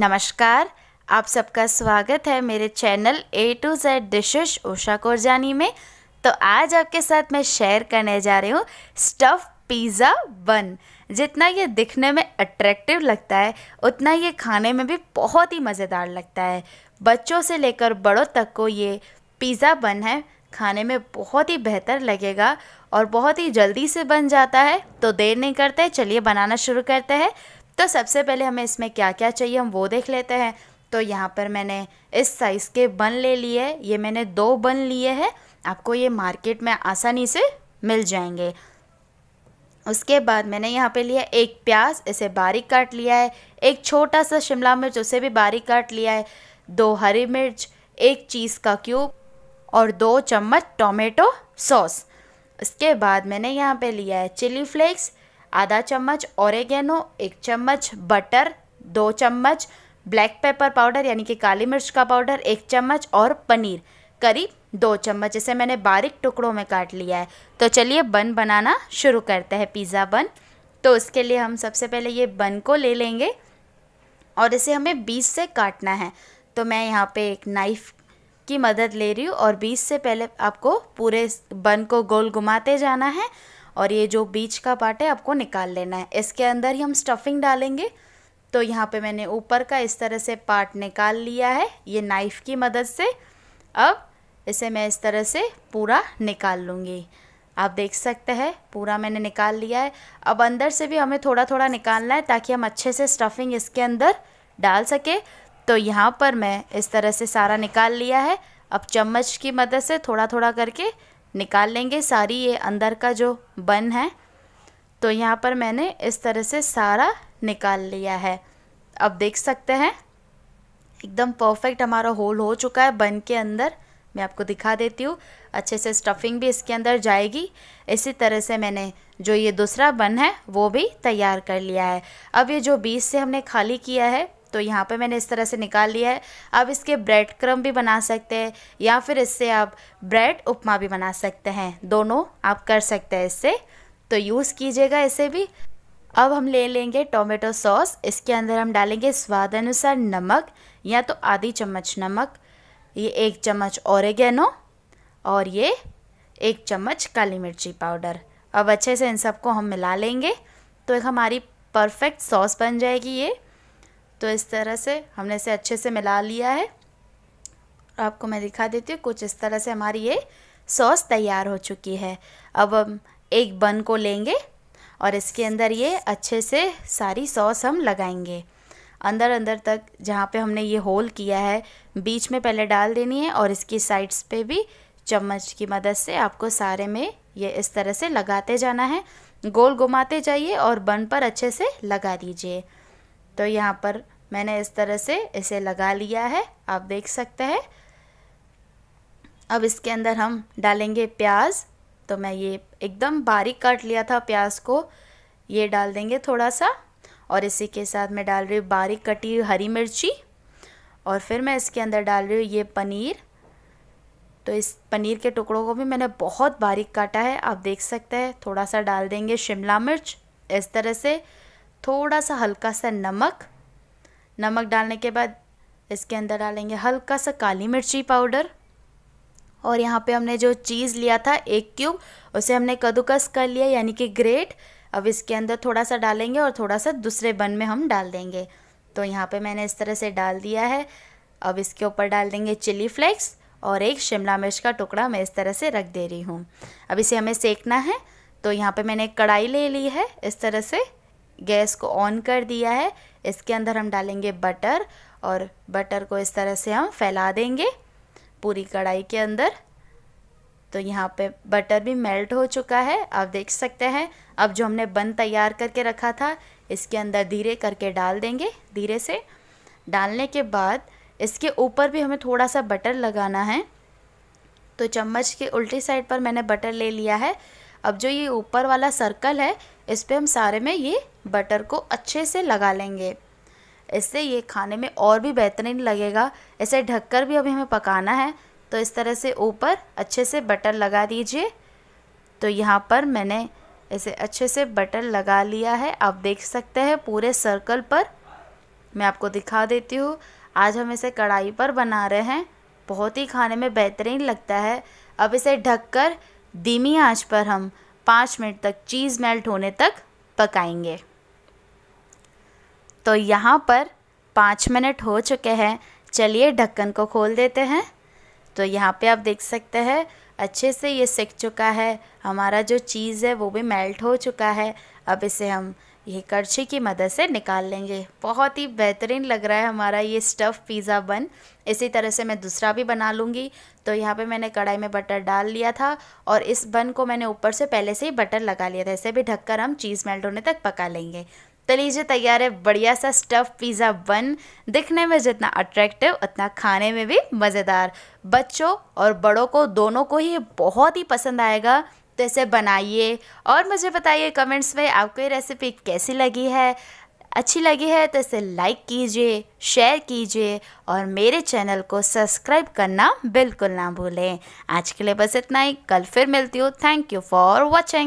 नमस्कार आप सबका स्वागत है मेरे channel A to Z dishes Usha Korjani में तो आज आपके साथ मैं शेयर करने जा रही हूँ स्टफ़ पिज़्ज़ा बन जितना ये दिखने में अट्रैक्टिव लगता है उतना ये खाने में भी बहुत ही मज़ेदार लगता है बच्चों से लेकर बड़ों तक को ये पिज़्ज़ा बन है खाने में बहुत ही बेहतर लगेगा और बहुत ही जल्दी से बन जाता है तो देर नहीं करते चलिए बनाना शुरू करते हैं तो सबसे पहले हमें इसमें क्या क्या चाहिए हम वो देख लेते हैं तो यहाँ पर मैंने इस साइज़ के बन ले लिए ये मैंने दो बन लिए हैं आपको ये मार्केट में आसानी से मिल जाएंगे उसके बाद मैंने यहाँ पे लिया एक प्याज इसे बारीक काट लिया है एक छोटा सा शिमला मिर्च उसे भी बारीक काट लिया है दो हरी मिर्च एक चीज़ का क्यूब और दो चम्मच टोमेटो सॉस उसके बाद मैंने यहाँ पे लिया है चिली फ्लेक्स आधा चम्मच औरगेनो एक चम्मच बटर दो चम्मच ब्लैक पेपर पाउडर यानी कि काली मिर्च का पाउडर एक चम्मच और पनीर करीब दो चम्मच इसे मैंने बारीक टुकड़ों में काट लिया है तो चलिए बन बनाना शुरू करते हैं पिज़्ज़ा बन तो उसके लिए हम सबसे पहले ये बन को ले लेंगे और इसे हमें बीस से काटना है तो मैं यहाँ पे एक नाइफ़ की मदद ले रही हूँ और बीस से पहले आपको पूरे बन को गोल घुमाते जाना है और ये जो बीच का पार्ट है आपको निकाल लेना है इसके अंदर ही हम स्टफिंग डालेंगे तो यहाँ पे मैंने ऊपर का इस तरह से पार्ट निकाल लिया है ये नाइफ़ की मदद से अब इसे मैं इस तरह से पूरा निकाल लूँगी आप देख सकते हैं पूरा मैंने निकाल लिया है अब अंदर से भी हमें थोड़ा थोड़ा निकालना है ताकि हम अच्छे से स्टफिंग इसके अंदर डाल सके तो यहाँ पर मैं इस तरह से सारा निकाल लिया है अब चम्मच की मदद से थोड़ा थोड़ा करके निकाल लेंगे सारी ये अंदर का जो बन है तो यहाँ पर मैंने इस तरह से सारा निकाल लिया है अब देख सकते हैं एकदम परफेक्ट हमारा होल हो चुका है बन के अंदर मैं आपको दिखा देती हूँ अच्छे से स्टफिंग भी इसके अंदर जाएगी इसी तरह से मैंने जो ये दूसरा बन है वो भी तैयार कर लिया है अब ये जो बीज से हमने खाली किया है तो यहाँ पे मैंने इस तरह से निकाल लिया है अब इसके ब्रेड क्रम भी बना सकते हैं या फिर इससे आप ब्रेड उपमा भी बना सकते हैं दोनों आप कर सकते हैं इससे तो यूज़ कीजिएगा इसे भी अब हम ले लेंगे टोमेटो सॉस इसके अंदर हम डालेंगे स्वाद अनुसार नमक या तो आधी चम्मच नमक ये एक चम्मच औरगेनो और ये एक चम्मच काली मिर्ची पाउडर अब अच्छे से इन सबको हम मिला लेंगे तो एक हमारी परफेक्ट सॉस बन जाएगी ये तो इस तरह से हमने इसे अच्छे से मिला लिया है आपको मैं दिखा देती हूँ कुछ इस तरह से हमारी ये सॉस तैयार हो चुकी है अब हम एक बन को लेंगे और इसके अंदर ये अच्छे से सारी सॉस हम लगाएंगे अंदर अंदर तक जहाँ पे हमने ये होल किया है बीच में पहले डाल देनी है और इसकी साइड्स पे भी चम्मच की मदद से आपको सारे में ये इस तरह से लगाते जाना है गोल घुमाते जाइए और बन पर अच्छे से लगा दीजिए तो यहाँ पर मैंने इस तरह से इसे लगा लिया है आप देख सकते हैं अब इसके अंदर हम डालेंगे प्याज तो मैं ये एकदम बारीक काट लिया था प्याज को ये डाल देंगे थोड़ा सा और इसी के साथ मैं डाल रही हूँ बारीक कटी हुई हरी मिर्ची और फिर मैं इसके अंदर डाल रही हूँ ये पनीर तो इस पनीर के टुकड़ों को भी मैंने बहुत बारीक काटा है आप देख सकते हैं थोड़ा सा डाल देंगे शिमला मिर्च इस तरह से थोड़ा सा हल्का सा नमक नमक डालने के बाद इसके अंदर डालेंगे हल्का सा काली मिर्ची पाउडर और यहाँ पे हमने जो चीज़ लिया था एक क्यूब उसे हमने कद्दूकस कर लिया यानी कि ग्रेट अब इसके अंदर थोड़ा सा डालेंगे और थोड़ा सा दूसरे बन में हम डाल देंगे तो यहाँ पे मैंने इस तरह से डाल दिया है अब इसके ऊपर डाल देंगे चिली फ्लेक्स और एक शिमला मिर्च का टुकड़ा मैं इस तरह से रख दे रही हूँ अब इसे हमें सेकना है तो यहाँ पर मैंने एक कढ़ाई ले ली है इस तरह से गैस को ऑन कर दिया है इसके अंदर हम डालेंगे बटर और बटर को इस तरह से हम फैला देंगे पूरी कढ़ाई के अंदर तो यहाँ पे बटर भी मेल्ट हो चुका है आप देख सकते हैं अब जो हमने बन तैयार करके रखा था इसके अंदर धीरे करके डाल देंगे धीरे से डालने के बाद इसके ऊपर भी हमें थोड़ा सा बटर लगाना है तो चम्मच के उल्टी साइड पर मैंने बटर ले लिया है अब जो ये ऊपर वाला सर्कल है इस पर हम सारे में ये बटर को अच्छे से लगा लेंगे इससे ये खाने में और भी बेहतरीन लगेगा इसे ढककर भी अभी हमें पकाना है तो इस तरह से ऊपर अच्छे से बटर लगा दीजिए तो यहाँ पर मैंने इसे अच्छे से बटर लगा लिया है आप देख सकते हैं पूरे सर्कल पर मैं आपको दिखा देती हूँ आज हम इसे कढ़ाई पर बना रहे हैं बहुत ही खाने में बेहतरीन लगता है अब इसे ढककर धीमी आंच पर हम पाँच मिनट तक चीज़ मेल्ट होने तक पकाएंगे तो यहाँ पर पाँच मिनट हो चुके हैं चलिए ढक्कन को खोल देते हैं तो यहाँ पे आप देख सकते हैं अच्छे से ये सिक चुका है हमारा जो चीज़ है वो भी मेल्ट हो चुका है अब इसे हम ये करछी की मदद से निकाल लेंगे बहुत ही बेहतरीन लग रहा है हमारा ये स्टफ़ पिज़्ज़ा बन इसी तरह से मैं दूसरा भी बना लूँगी तो यहाँ पे मैंने कढ़ाई में बटर डाल लिया था और इस बन को मैंने ऊपर से पहले से ही बटर लगा लिया था इसे भी ढककर हम चीज़ मेल्ट होने तक पका लेंगे तो लीजिए तैयार है बढ़िया सा स्टफ़ पिज़्ज़ा बन दिखने में जितना अट्रैक्टिव उतना खाने में भी मज़ेदार बच्चों और बड़ों को दोनों को ही बहुत ही पसंद आएगा तो इसे बनाइए और मुझे बताइए कमेंट्स में आपको ये रेसिपी कैसी लगी है अच्छी लगी है तो इसे लाइक कीजिए शेयर कीजिए और मेरे चैनल को सब्सक्राइब करना बिल्कुल ना भूलें आज के लिए बस इतना ही कल फिर मिलती हूँ थैंक यू फॉर वॉचिंग